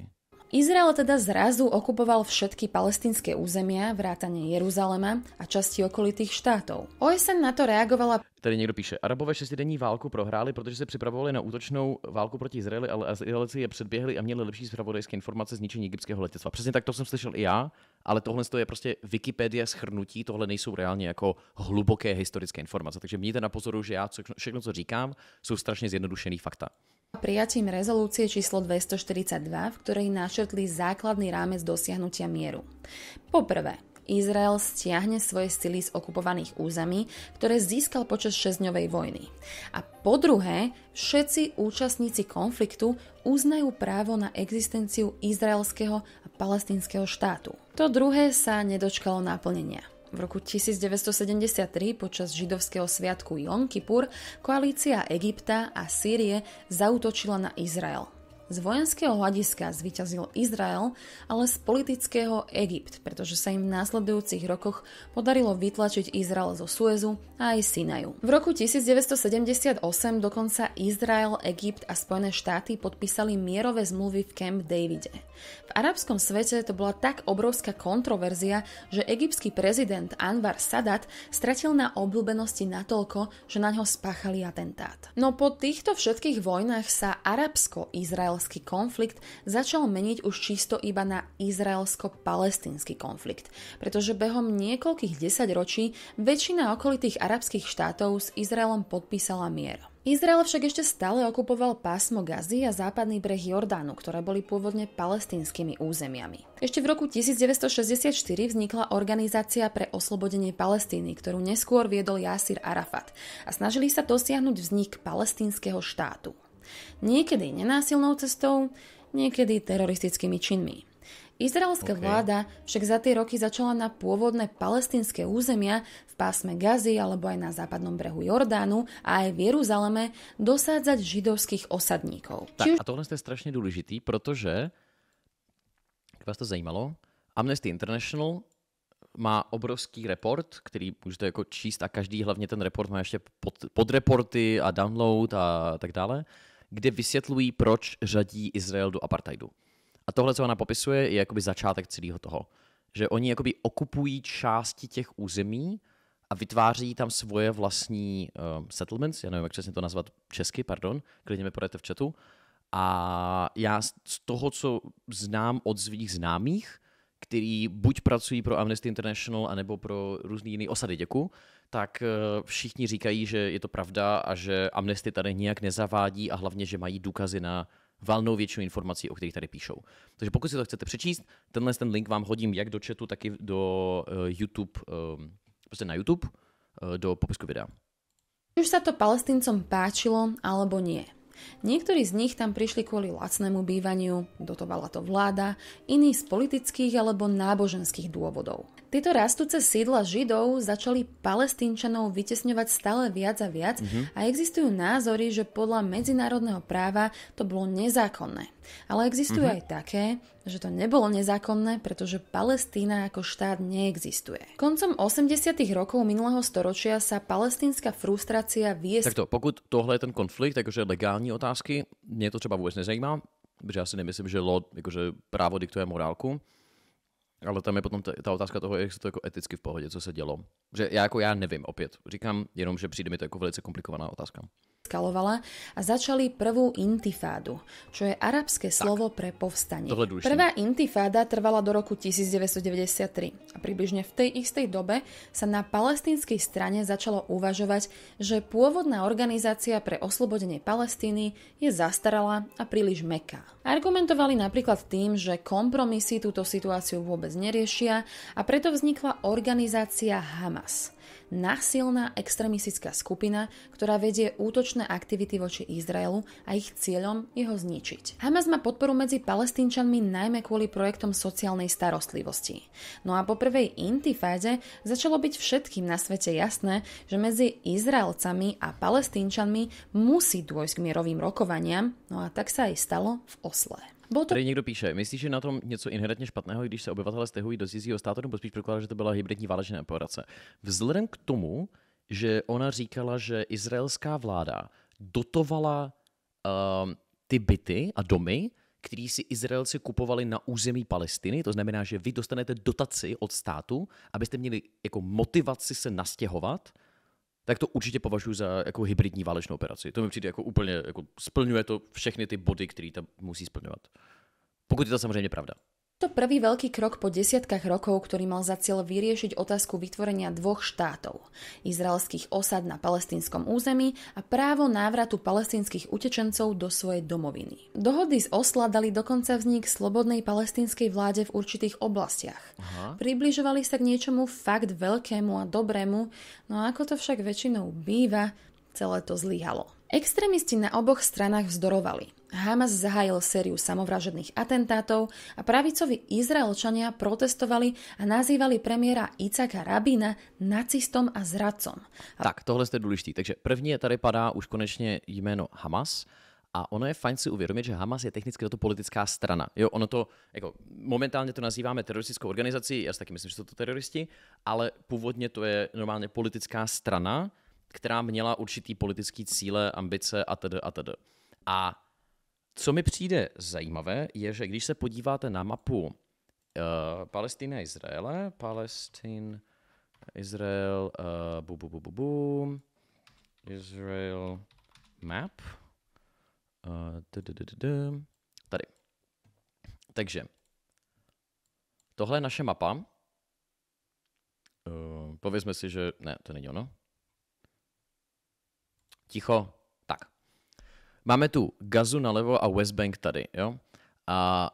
Izrael teda zrazu okupoval všetky palestinské územia, vrátane Jeruzalema a časti okolitých štátov. OSN na to reagovala... Tady někdo píše, Arabové šestidenní válku prohráli, protože se připravovali na útočnou válku proti Izraeli, ale Izraelci je předběhli a měli lepší zpravodajské informace zničení egyptského letectva. Přesně tak to jsem slyšel i já, ale tohle je prostě Wikipedia schrnutí, tohle nejsou reálně jako hluboké historické informace. Takže mějte na pozoru, že já všechno, co říkám, jsou strašně zjednodušený fakta prijatím rezolúcie číslo 242, v ktorej načrtli základný rámec dosiahnutia mieru. Poprvé, Izrael stiahne svoje sily z okupovaných území, ktoré získal počas 6 vojny. A po druhé, všetci účastníci konfliktu uznajú právo na existenciu izraelského a palestinského štátu. To druhé sa nedočkalo naplnenia v roku 1973 počas židovského sviatku Jom Kippur koalícia Egypta a Sýrie zautočila na Izrael. Z vojenského hľadiska zvíťazil Izrael, ale z politického Egypt, pretože sa im v následujúcich rokoch podarilo vytlačiť Izrael zo Suezu a aj Sinaju. V roku 1978 dokonca Izrael, Egypt a Spojené štáty podpísali mierové zmluvy v Camp Davide. V arabskom svete to bola tak obrovská kontroverzia, že egyptský prezident Anwar Sadat stratil na obľúbenosti natoľko, že na ňo spáchali atentát. No po týchto všetkých vojnách sa Arabsko-Izrael izraelský konflikt začal meniť už čisto iba na izraelsko-palestínsky konflikt, pretože behom niekoľkých desaťročí väčšina okolitých arabských štátov s Izraelom podpísala mier. Izrael však ešte stále okupoval pásmo Gazy a západný breh Jordánu, ktoré boli pôvodne palestinskými územiami. Ešte v roku 1964 vznikla Organizácia pre oslobodenie Palestíny, ktorú neskôr viedol Jasir Arafat a snažili sa dosiahnuť vznik palestínskeho štátu. Niekedy nenásilnou cestou, niekedy teroristickými činmi. Izraelská okay. vláda však za tie roky začala na pôvodné palestinské územia v pásme Gazy alebo aj na západnom brehu Jordánu a aj v Jeruzaleme dosádzať židovských osadníkov. Tak Či... a tohle je strašně dôležitý, protože, ak vás to zajímalo, Amnesty International má obrovský report, který můžete jako číst a každý, hlavně ten report má ještě pod, podreporty a download a tak dále kde vysvětlují, proč řadí Izrael do apartheidu. A tohle, co ona popisuje, je jakoby začátek celého toho. Že oni jakoby okupují části těch území a vytváří tam svoje vlastní uh, settlements, já nevím, jak přesně to nazvat česky, pardon, klidně mi podajte v chatu. A já z toho, co znám od svých známých, který buď pracují pro Amnesty International, anebo pro různý jiný osady děku, tak eh, všichni říkají, že je to pravda a že Amnesty tady nijak nezavádí a hlavně, že mají důkazy na valnou většinu informací, o kterých tady píšou. Takže pokud si to chcete přečíst, tenhle ten link vám hodím jak do chatu, tak i do eh, YouTube, ehm, prostě na YouTube, eh, do popisku videa. Už se to palestincom páčilo alebo nie. Niektorí z nich tam prišli kvôli lacnému bývaniu, dotovala to vláda, iní z politických alebo náboženských dôvodov. Tieto rastúce sídla Židov začali palestínčanov vytesňovať stále viac a viac mm-hmm. a existujú názory, že podľa medzinárodného práva to bolo nezákonné. Ale existujú mm-hmm. aj také, že to nebolo nezákonné, pretože Palestína ako štát neexistuje. Koncom 80. rokov minulého storočia sa palestínska frustrácia vyjes... Takto, pokud tohle je ten konflikt, takže legální otázky, mě to třeba vůbec nezajímá, protože já si nemyslím, že lo, jakože právo diktuje morálku, ale tam je potom ta, ta otázka toho, jak se to jako eticky v pohodě, co se dělo. Že já jako já nevím opět. Říkám jenom, že přijde mi to jako velice komplikovaná otázka eskalovala a začali prvú intifádu, čo je arabské tak. slovo pre povstanie. Prvá intifáda trvala do roku 1993 a približne v tej istej dobe sa na palestinskej strane začalo uvažovať, že pôvodná organizácia pre oslobodenie Palestíny je zastarala a príliš meká. Argumentovali napríklad tým, že kompromisy túto situáciu vôbec neriešia a preto vznikla organizácia Hamas – násilná extremistická skupina, ktorá vedie útočné aktivity voči Izraelu a ich cieľom je ho zničiť. Hamas má podporu medzi palestínčanmi najmä kvôli projektom sociálnej starostlivosti. No a po prvej intifáde začalo byť všetkým na svete jasné, že medzi Izraelcami a palestínčanmi musí dôjsť k mierovým rokovaniam, no a tak sa aj stalo v Osle. Bylo to... Tady někdo píše, myslíš, že na tom něco inherentně špatného, když se obyvatelé stěhují do cizího státu, nebo spíš prokládá, že to byla hybridní válečná operace? Vzhledem k tomu, že ona říkala, že izraelská vláda dotovala uh, ty byty a domy, který si Izraelci kupovali na území Palestiny. To znamená, že vy dostanete dotaci od státu, abyste měli jako motivaci se nastěhovat tak to určitě považuji za jako hybridní válečnou operaci. To mi přijde jako úplně, jako splňuje to všechny ty body, které tam musí splňovat. Pokud je to samozřejmě pravda. To prvý veľký krok po desiatkách rokov, ktorý mal za cieľ vyriešiť otázku vytvorenia dvoch štátov, izraelských osad na palestínskom území a právo návratu palestínskych utečencov do svojej domoviny. Dohody z Osla dali dokonca vznik slobodnej palestínskej vláde v určitých oblastiach. Aha. Približovali sa k niečomu fakt veľkému a dobrému, no ako to však väčšinou býva, celé to zlíhalo. Extrémisti na oboch stranách vzdorovali. Hamas zahájil sériu samovražedných atentátov a pravicovi Izraelčania protestovali a nazývali premiéra Icaka Rabina nacistom a zradcom. Tak, tohle je důležitý. Takže první je tady padá už konečně jméno Hamas. A ono je fajn si uvědomit, že Hamas je technicky to politická strana. Jo, ono to, jako, momentálně to nazýváme teroristickou organizací, já si taky myslím, že jsou to teroristi, ale původně to je normálně politická strana, která měla určitý politický cíle, ambice a tedy a tedy. A co mi přijde zajímavé, je, že když se podíváte na mapu uh, Palestina a Izraele, Palestin, Izrael, uh, bu, bu, bu, bu, bu, Izrael map, uh, eh, du, du, du, tady. Takže, tohle je naše mapa. Uh, povězme si, že... Ne, to není ono. Ticho, máme tu Gazu nalevo a West Bank tady, jo? A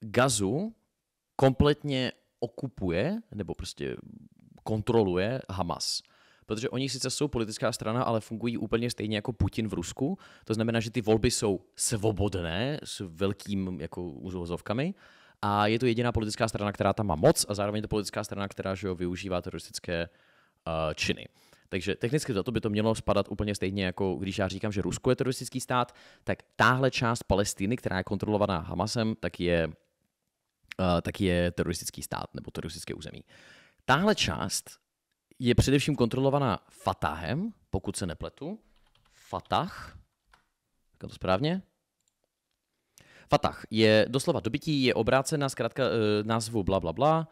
Gazu kompletně okupuje, nebo prostě kontroluje Hamas. Protože oni sice jsou politická strana, ale fungují úplně stejně jako Putin v Rusku. To znamená, že ty volby jsou svobodné s velkým jako úzovkami. A je to jediná politická strana, která tam má moc a zároveň je to politická strana, která že jo, využívá teroristické uh, činy. Takže technicky za to by to mělo spadat úplně stejně, jako když já říkám, že Rusko je teroristický stát, tak táhle část Palestiny, která je kontrolovaná Hamasem, tak je, eh, tak je teroristický stát nebo teroristické území. Táhle část je především kontrolovaná Fatahem, pokud se nepletu. Fatah, říkám to správně? Fatah je doslova dobytí, je obrácená zkrátka e, názvu bla, bla, bla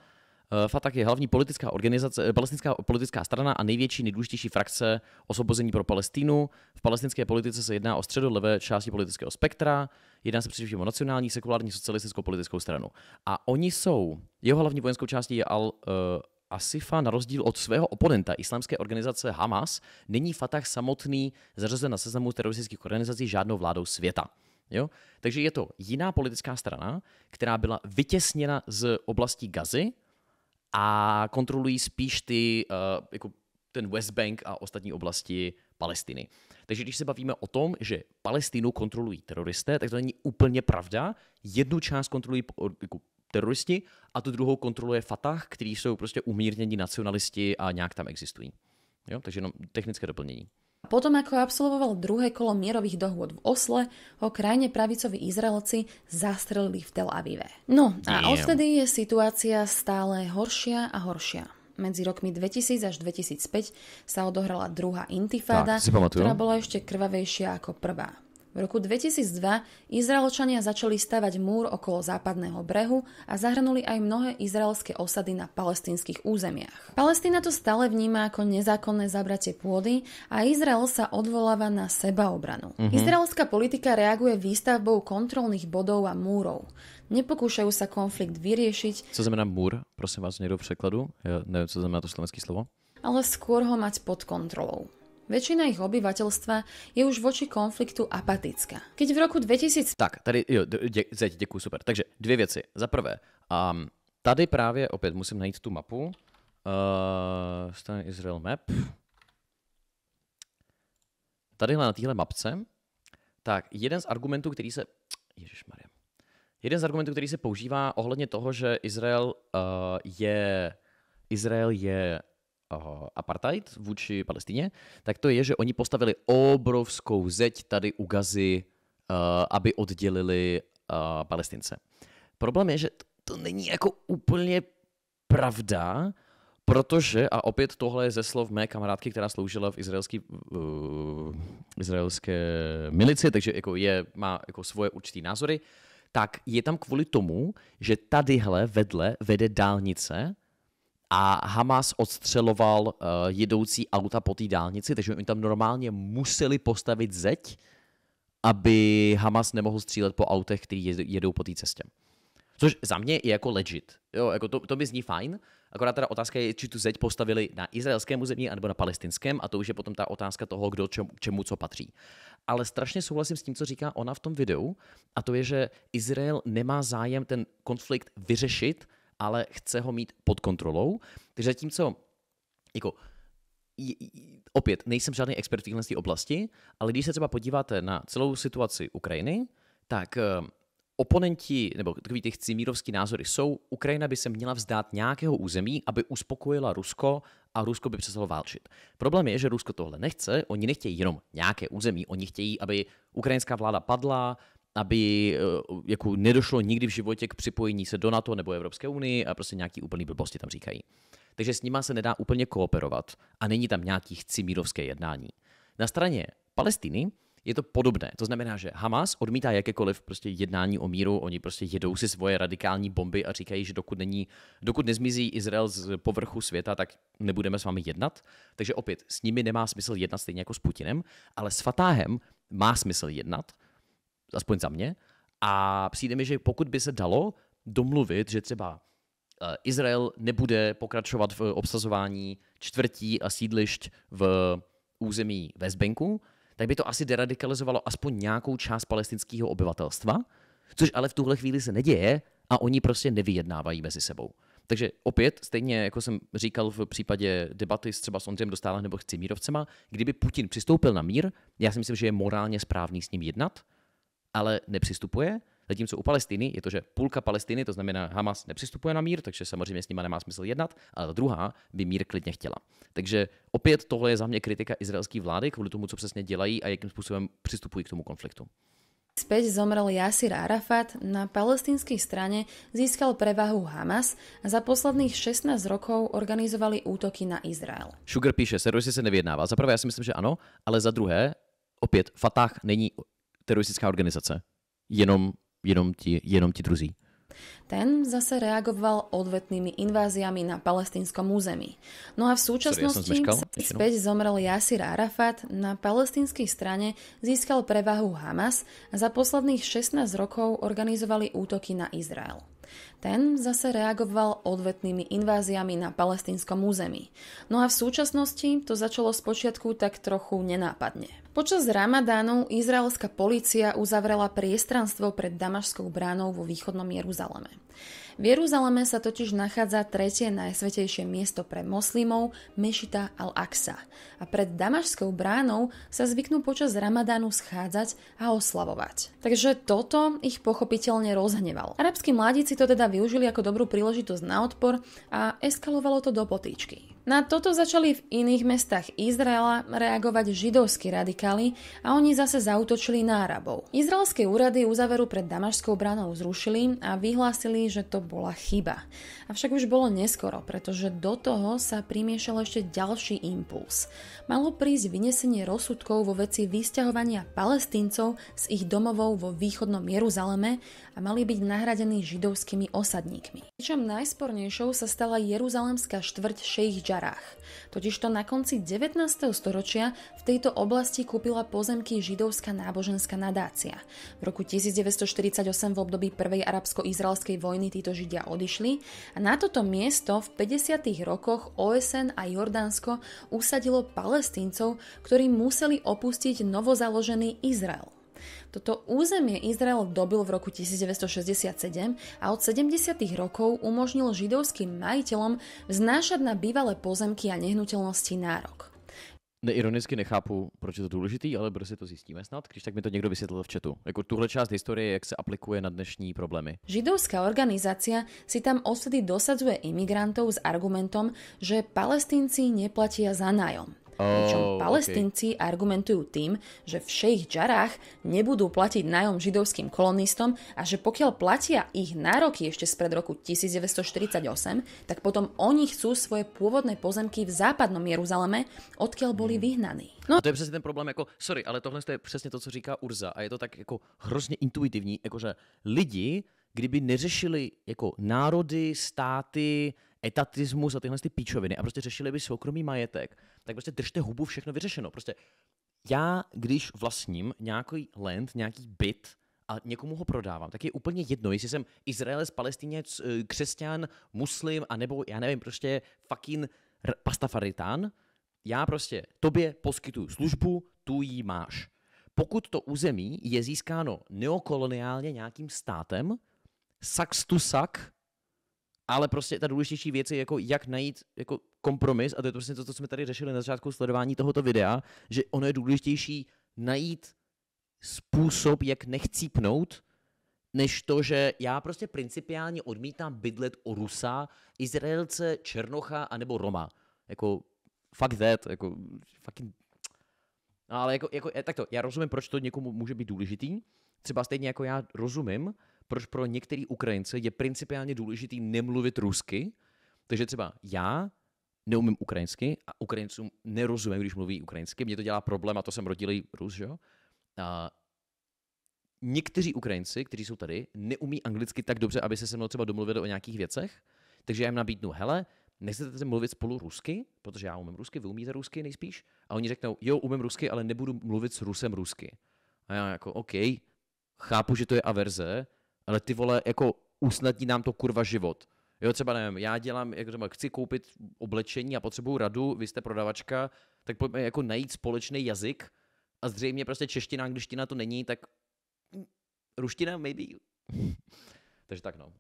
Eh, Fatah je hlavní politická organizace, eh, palestinská politická strana a největší, nejdůležitější frakce osvobození pro Palestínu. V palestinské politice se jedná o středolevé části politického spektra, jedná se především o nacionální, sekulární, socialistickou politickou stranu. A oni jsou, jeho hlavní vojenskou částí je Al, uh, Asifa na rozdíl od svého oponenta islámské organizace Hamas není Fatah samotný zařazen na seznamu teroristických organizací žádnou vládou světa. Jo? Takže je to jiná politická strana, která byla vytěsněna z oblasti Gazy a kontrolují spíš ty, uh, jako ten West Bank a ostatní oblasti Palestiny. Takže když se bavíme o tom, že Palestinu kontrolují teroristé, tak to není úplně pravda. Jednu část kontrolují jako teroristi a tu druhou kontroluje Fatah, který jsou prostě umírnění nacionalisti a nějak tam existují. Jo? Takže jenom technické doplnění. A potom, ako absolvoval druhé kolo mierových dohôd v Osle, ho krajne pravicoví Izraelci zastrelili v Tel Avive. No a Damn. odvtedy je situácia stále horšia a horšia. Medzi rokmi 2000 až 2005 sa odohrala druhá intifáda, tak, ktorá bola ešte krvavejšia ako prvá. V roku 2002 Izraelčania začali stavať múr okolo západného brehu a zahrnuli aj mnohé izraelské osady na palestinských územiach. Palestína to stále vníma ako nezákonné zabratie pôdy a Izrael sa odvoláva na sebaobranu. Mm-hmm. Izraelská politika reaguje výstavbou kontrolných bodov a múrov. Nepokúšajú sa konflikt vyriešiť. Co znamená múr? Prosím vás, někdo překladu? Ja neviem, co znamená to slovenské slovo. Ale skôr ho mať pod kontrolou. Väčšina ich obyvateľstva je už voči konfliktu apatická. Keď v roku 2000... Tak, tady, jo, dě, dě, děkuji, super. Takže dvě věci. Za prvé, um, tady právě opět musím najít tu mapu. Uh, eh, Stan Israel Map. Tadyhle na téhle mapce, tak jeden z argumentů, který se... Ježíš Maria. Jeden z argumentů, který se používá ohledně toho, že Izrael uh, je Izrael je Eh, apartheid vůči Palestině, tak to je, že oni postavili obrovskou zeď tady u Gazy, eh, aby oddělili eh, Palestince. Problém je, že to není jako úplně pravda, protože, a opět tohle je ze slov mé kamarádky, která sloužila v izraelský, uh, izraelské milici, takže jako je, má jako svoje určité názory, tak je tam kvůli tomu, že tadyhle vedle vede dálnice, a Hamas odstřeloval uh, jedoucí auta po té dálnici, takže oni tam normálně museli postavit zeď, aby Hamas nemohl střílet po autech, které jedou po té cestě. Což za mě je jako legit. Jo, jako to, to by zní fajn, akorát teda otázka je, či tu zeď postavili na izraelském území nebo na palestinském a to už je potom ta otázka toho, kdo čemu, čemu co patří. Ale strašně souhlasím s tím, co říká ona v tom videu a to je, že Izrael nemá zájem ten konflikt vyřešit ale chce ho mít pod kontrolou. Takže zatímco jako opět, nejsem žádný expert v téhle oblasti, ale když se třeba podíváte na celou situaci Ukrajiny, tak eh, oponenti, nebo takový ty mírovský názory jsou, Ukrajina by se měla vzdát nějakého území, aby uspokojila Rusko a Rusko by přestalo válčit. Problém je, že Rusko tohle nechce, oni nechtějí jenom nějaké území, oni chtějí, aby ukrajinská vláda padla, aby eh, jako nedošlo nikdy v životě k připojení se do NATO nebo Evropské unii a prostě nějaký úplný blbosti tam říkají. Takže s nima se nedá úplně kooperovat a není tam nějaký chci mírovské jednání. Na straně Palestiny je to podobné. To znamená, že Hamas odmítá jakékoliv prostě jednání o míru, oni prostě jedou si svoje radikální bomby a říkají, že dokud, není, dokud nezmizí Izrael z povrchu světa, tak nebudeme s vámi jednat. Takže opět, s nimi nemá smysl jednat stejně jako s Putinem, ale s Fatáhem má smysl jednat, aspoň za mě. A přijde mi, že pokud by se dalo domluvit, že třeba eh, Izrael nebude pokračovat v obsazování čtvrtí a sídlišť v území Westbanku, tak by to asi deradikalizovalo aspoň nějakou část palestinského obyvatelstva, což ale v tuhle chvíli se neděje a oni prostě nevyjednávají mezi sebou. Takže opět, stejně jako jsem říkal v případě debaty s třeba s Ondřejem Dostálem nebo s Cimírovcema, kdyby Putin přistoupil na mír, já si myslím, že je morálně správný s ním jednat, ale nepřistupuje. Zatímco u Palestiny je to, že půlka Palestiny, to znamená Hamas, nepřistupuje na mír, takže samozřejmě s nima nemá smysl jednat, ale ta druhá by mír klidně chtěla. Takže opět tohle je za mě kritika izraelské vlády kvůli tomu, co přesně dělají a jakým způsobem přistupují k tomu konfliktu. Späť zomrel Jasir Arafat, na palestinskej strane získal prevahu Hamas a za posledných 16 rokov organizovali útoky na Izrael. Sugar píše, servisy se nevyjednává. Za prvé, já si myslím, že ano, ale za druhé, opět, Fatah není teroristická organizace. Jenom, jenom, ti, jenom ti druzí. Ten zase reagoval odvetnými inváziami na palestínskom území. No a v súčasnosti Sorry, ja späť zomrel Yasir Arafat, na palestínskej strane získal prevahu Hamas a za posledných 16 rokov organizovali útoky na Izrael. Ten zase reagoval odvetnými inváziami na palestínskom území. No a v súčasnosti to začalo zpočátku tak trochu nenápadne. Počas Ramadánu izraelská policia uzavrela priestranstvo pred Damašskou bránou vo východnom Jeruzaleme. V Jeruzaleme sa totiž nachádza tretie najsvetejšie miesto pre moslimov, Mešita al-Aqsa. A pred Damašskou bránou sa zvyknú počas Ramadánu schádzať a oslavovať. Takže toto ich pochopiteľne rozhneval. Arabskí mladíci to teda využili ako dobrú príležitosť na odpor a eskalovalo to do potýčky. Na toto začali v iných mestách Izraela reagovať židovskí radikáli a oni zase zautočili na Arabov. Izraelské úrady uzaveru pred Damašskou branou zrušili a vyhlásili, že to bola chyba. Avšak už bolo neskoro, pretože do toho sa primiešal ešte ďalší impuls. Malo prísť vynesenie rozsudkov vo veci vysťahovania palestíncov z ich domovou vo východnom Jeruzaleme a mali byť nahradení židovskými osadníkmi. Pričom najspornejšou sa stala jeruzalemská štvrť Šejich Džarách. Totižto na konci 19. storočia v tejto oblasti kúpila pozemky židovská náboženská nadácia. V roku 1948 v období prvej arabsko-izraelskej vojny títo židia odišli a na toto miesto v 50. rokoch OSN a Jordánsko usadilo palestíncov, ktorí museli opustiť novozaložený Izrael. Toto územie Izrael dobil v roku 1967 a od 70. rokov umožnil židovským majiteľom vznášať na bývalé pozemky a nehnuteľnosti nárok. Neironicky nechápu, proč je to důležitý, ale brzy to zjistíme snad, když tak mi to někdo vysvětlil v chatu. Jako tuhle část historie, jak se aplikuje na dnešní problémy. Židovská organizace si tam odtedy dosadzuje imigrantů s argumentem, že Palestinci neplatí za nájom pričom oh, palestinci okay. argumentujú tým, že v šejich džarách nebudú platiť nájom židovským kolonistom a že pokiaľ platia ich nároky ešte spred roku 1948, tak potom oni chcú svoje pôvodné pozemky v západnom Jeruzaleme, odkiaľ boli hmm. vyhnaní. No. A to je přesně ten problém, jako, sorry, ale tohle je přesně to, co říká Urza a je to tak jako hrozně intuitivní, jakože lidi, kdyby neřešili jako národy, státy, etatismus a tyhle ty píčoviny a prostě řešili by soukromý majetek, tak prostě držte hubu, všechno vyřešeno. Prostě já, když vlastním nějaký land, nějaký byt, a někomu ho prodávám, tak je úplně jedno, jestli jsem Izraelec, Palestinec, eh, křesťan, muslim, anebo já nevím, prostě fucking pastafaritán. Já prostě tobě poskytuju službu, tu ji máš. Pokud to území je získáno neokoloniálně nějakým státem, sax to sack, ale prostě ta důležitější věc je, jako jak najít jako kompromis, a to je to přesně prostě to, co jsme tady řešili na začátku sledování tohoto videa, že ono je důležitější najít způsob, jak nechcípnout, než to, že já prostě principiálně odmítám bydlet o Rusa, Izraelce, Černocha anebo Roma. Jako, fuck that, jako, fucking... No, ale jako, jako, eh, tak to, já rozumím, proč to někomu může být důležitý, třeba stejně jako já rozumím, proč pro některé Ukrajince je principiálně důležitý nemluvit rusky. Takže třeba já neumím ukrajinsky a Ukrajincům nerozumím, když mluví ukrajinsky. Mě to dělá problém a to jsem rodilý Rus, jo? A někteří Ukrajinci, kteří jsou tady, neumí anglicky tak dobře, aby se se mnou třeba domluvili o nějakých věcech. Takže já jim nabídnu, hele, nechcete mluvit spolu rusky, protože já umím rusky, vy umíte rusky nejspíš. A oni řeknou, jo, umím rusky, ale nebudu mluvit s Rusem rusky. A já jako, OK, chápu, že to je averze, ale ty vole, jako usnadní nám to kurva život. Jo, třeba nevím, já dělám, jako třeba chci koupit oblečení a potřebuju radu, vy jste prodavačka, tak pojďme jako najít společný jazyk a zřejmě prostě čeština, angličtina to není, tak ruština maybe. Takže tak no.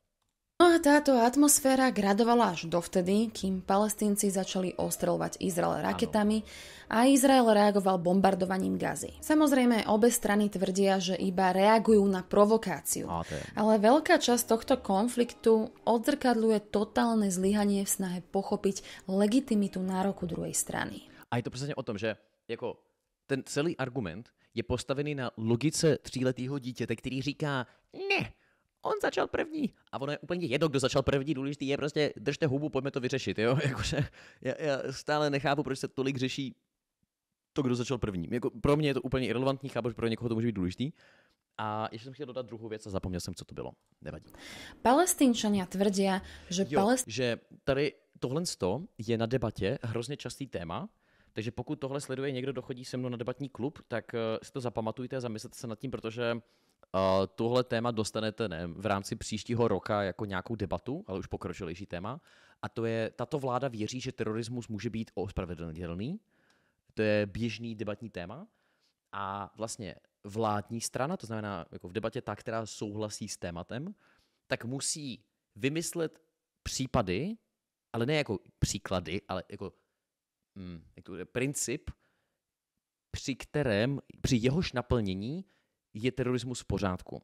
No a táto atmosféra gradovala až dovtedy, kým palestínci začali ostrelovať Izrael raketami a Izrael reagoval bombardovaním Gazy. Samozrejme, obe strany tvrdia, že iba reagujú na provokáciu. Ale veľká časť tohto konfliktu odzrkadluje totálne zlyhanie v snahe pochopiť legitimitu nároku druhej strany. A je to přesně o tom, že jako ten celý argument je postavený na logice tříletého dítěte, který říká, ne, on začal první. A ono je úplně jedno, kdo začal první, důležitý je prostě držte hubu, pojďme to vyřešit, jo? Jakože já, já stále nechápu, proč se tolik řeší to, kdo začal první. Jako pro mě je to úplně irrelevantní, chápu, že pro někoho to může být důležitý. A ještě jsem chtěl dodat druhou věc a zapomněl jsem, co to bylo. Nevadí. Palestinčania tvrdí, že, jo, palest... že tady tohle je na debatě hrozně častý téma, takže pokud tohle sleduje někdo, dochodí se mnou na debatní klub, tak eh, si to zapamatujte a zamyslete se nad tím, protože Eh, tohle téma dostanete ne, v rámci příštího roka jako nějakou debatu, ale už pokročilejší téma. A to je, tato vláda věří, že terorismus může být ospravedlnitelný. To je běžný debatní téma. A vlastně vládní strana, to znamená jako v debatě ta, která souhlasí s tématem, tak musí vymyslet případy, ale ne jako příklady, ale jako hm, jako princip, při kterém, při jehož naplnění je terorismus v pořádku.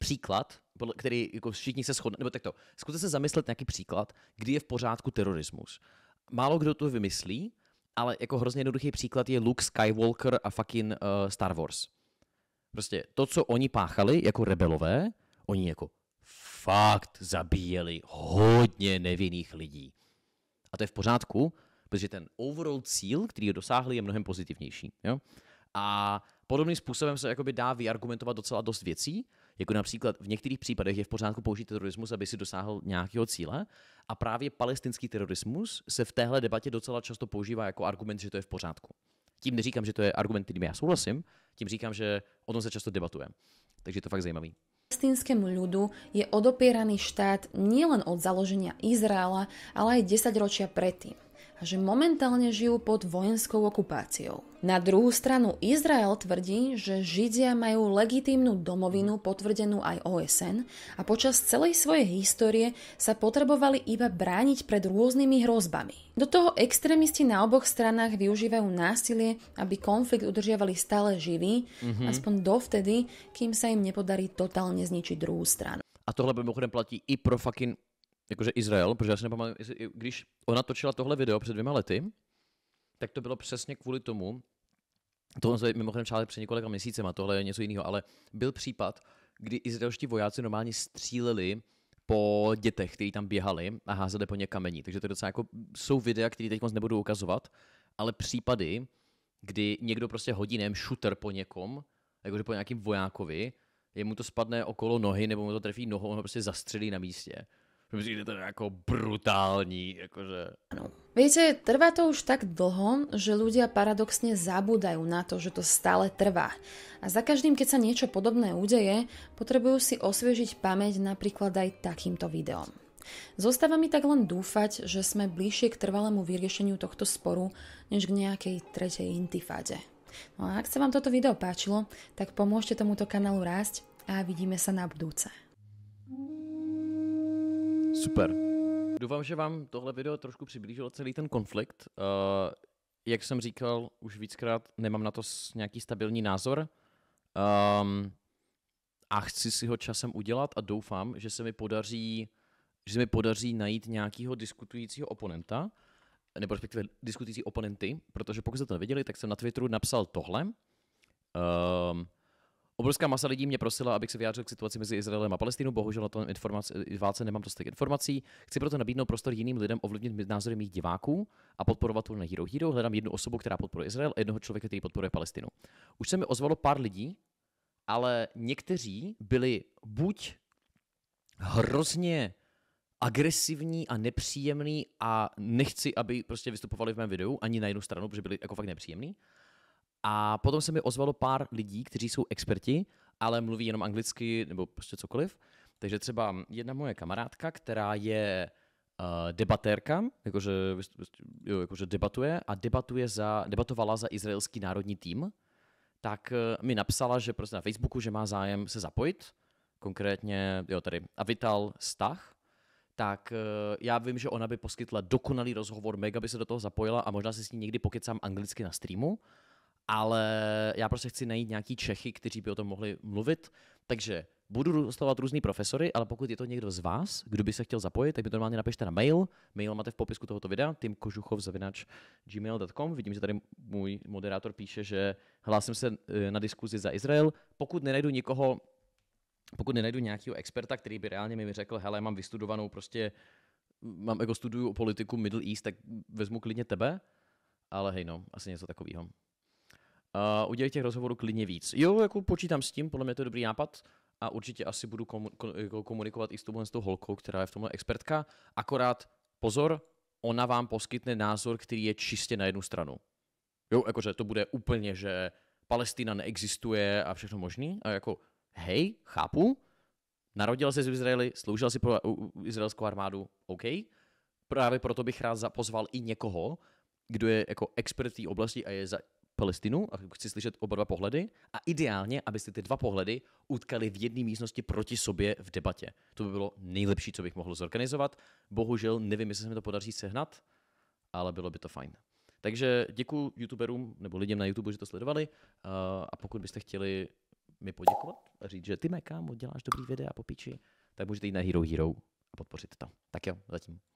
Příklad, který jako všichni se shodnou, nebo takto, zkuste se zamyslet nějaký příklad, kdy je v pořádku terorismus. Málo kdo to vymyslí, ale jako hrozně jednoduchý příklad je Luke Skywalker a fucking uh, Star Wars. Prostě to, co oni páchali jako rebelové, oni jako fakt zabíjeli hodně nevinných lidí. A to je v pořádku, protože ten overall cíl, který ho dosáhli, je mnohem pozitivnější. Jo? A podobným způsobem se jakoby dá vyargumentovat docela dost věcí, jako například v některých případech je v pořádku použít terorismus, aby si dosáhl nějakého cíle. A právě palestinský terorismus se v téhle debatě docela často používá jako argument, že to je v pořádku. Tím neříkám, že to je argument, kterým já souhlasím, tím říkám, že o tom se často debatuje. Takže je to fakt zajímavý. Palestinskému ľudu je odopieraný štát nielen od založenia Izraela, ale aj 10 ročia predtým že momentálne žijú pod vojenskou okupáciou. Na druhú stranu Izrael tvrdí, že Židia majú legitímnu domovinu potvrdenú aj OSN a počas celej svojej histórie sa potrebovali iba brániť pred rôznymi hrozbami. Do toho extrémisti na oboch stranách využívajú násilie, aby konflikt udržiavali stále živý, mm-hmm. aspoň dovtedy, kým sa im nepodarí totálne zničiť druhú stranu. A tohle by mimochodem platí i pro fucking jakože Izrael, protože já si nepamatuju, když ona točila tohle video před dvěma lety, tak to bylo přesně kvůli tomu, tohle je mimochodem čále před několika a tohle je něco jiného, ale byl případ, kdy izraelští vojáci normálně stříleli po dětech, kteří tam běhali a házeli po ně kamení. Takže to je docela jako, jsou videa, které teď moc nebudu ukazovat, ale případy, kdy někdo prostě hodí nem šuter po někom, jakože po nějakým vojákovi, jemu to spadne okolo nohy nebo mu to trefí nohou, on ho prostě zastřelí na místě mi přijde teda jako brutální, jakože... Ano. Víte, trvá to už tak dlho, že ľudia paradoxně zabúdajú na to, že to stále trvá. A za každým, keď sa niečo podobné udeje, potrebujú si osviežiť paměť napríklad aj takýmto videom. Zostáva mi tak len dúfať, že sme bližšie k trvalému vyriešeniu tohto sporu, než k nejakej tretej intifáde. No a ak sa vám toto video páčilo, tak pomôžte tomuto kanálu rásť a vidíme sa na budúce. Super. Doufám, že vám tohle video trošku přiblížilo celý ten konflikt. Uh, jak jsem říkal už víckrát, nemám na to nějaký stabilní názor. Um, a chci si ho časem udělat a doufám, že se mi podaří, že se mi podaří najít nějakého diskutujícího oponenta, nebo respektive diskutující oponenty, protože pokud jste to nevěděli, tak jsem na Twitteru napsal tohle. Um, Obrovská masa lidí mě prosila, abych se vyjádřil k situaci mezi Izraelem a Palestinou. Bohužel na tom informace válce nemám dostatek informací. Chci proto nabídnout prostor jiným lidem ovlivnit názory mých diváků a podporovat na Hero Hero. Hledám jednu osobu, která podporuje Izrael a jednoho člověka, který podporuje Palestinu. Už se mi ozvalo pár lidí, ale někteří byli buď hrozně agresivní a nepříjemný a nechci, aby prostě vystupovali v mém videu ani na jednu stranu, protože byli jako fakt nepříjemný. A potom se mi ozvalo pár lidí, kteří jsou experti, ale mluví jenom anglicky nebo prostě cokoliv. Takže třeba jedna moje kamarádka, která je uh, debatérka, jakože, jo, jakože debatuje a debatuje za, debatovala za izraelský národní tým, tak uh, mi napsala, že prostě na Facebooku, že má zájem se zapojit, konkrétně, jo, tady Avital Stach, tak uh, já vím, že ona by poskytla dokonalý rozhovor, mega by se do toho zapojila a možná si s ní někdy pokecám anglicky na streamu, ale já prostě chci najít nějaký Čechy, kteří by o tom mohli mluvit, takže budu dostávat různý profesory, ale pokud je to někdo z vás, kdo by se chtěl zapojit, tak mi to normálně napište na mail. Mail máte v popisku tohoto videa, timkožuchov.gmail.com. Vidím, že tady můj moderátor píše, že hlásím se eh, na diskuzi za Izrael. Pokud nenajdu nikoho, pokud nenajdu nějakého experta, který by reálně mi řekl, hele, mám vystudovanou prostě, mám jako studuju politiku Middle East, tak vezmu klidně tebe, ale hej no, asi něco takového. Uh, udělej těch rozhovorů klidně víc. Jo, jako počítám s tím, podle mě to je dobrý nápad a určitě asi budu komu- jako komunikovat i s touhle s tou holkou, která je v tomhle expertka, akorát pozor, ona vám poskytne názor, který je čistě na jednu stranu. Jo, jakože to bude úplně, že Palestina neexistuje a všechno možný. A jako, hej, chápu, narodil se v Izraeli, sloužil si pro izraelskou armádu, OK. Právě proto bych rád pozval i někoho, kdo je jako expert v té oblasti a je za, Palestinu a chci slyšet oba dva pohledy a ideálně, abyste ty dva pohledy utkali v jedné místnosti proti sobě v debatě. To by bylo nejlepší, co bych mohl zorganizovat. Bohužel nevím, jestli se mi to podaří sehnat, ale bylo by to fajn. Takže děkuji youtuberům nebo lidem na YouTube, že to sledovali eh, a pokud byste chtěli mi poděkovat a říct, že ty mé kámo, děláš dobrý videa a popíči, tak můžete jít na Hero Hero a podpořit to. Tak jo, zatím.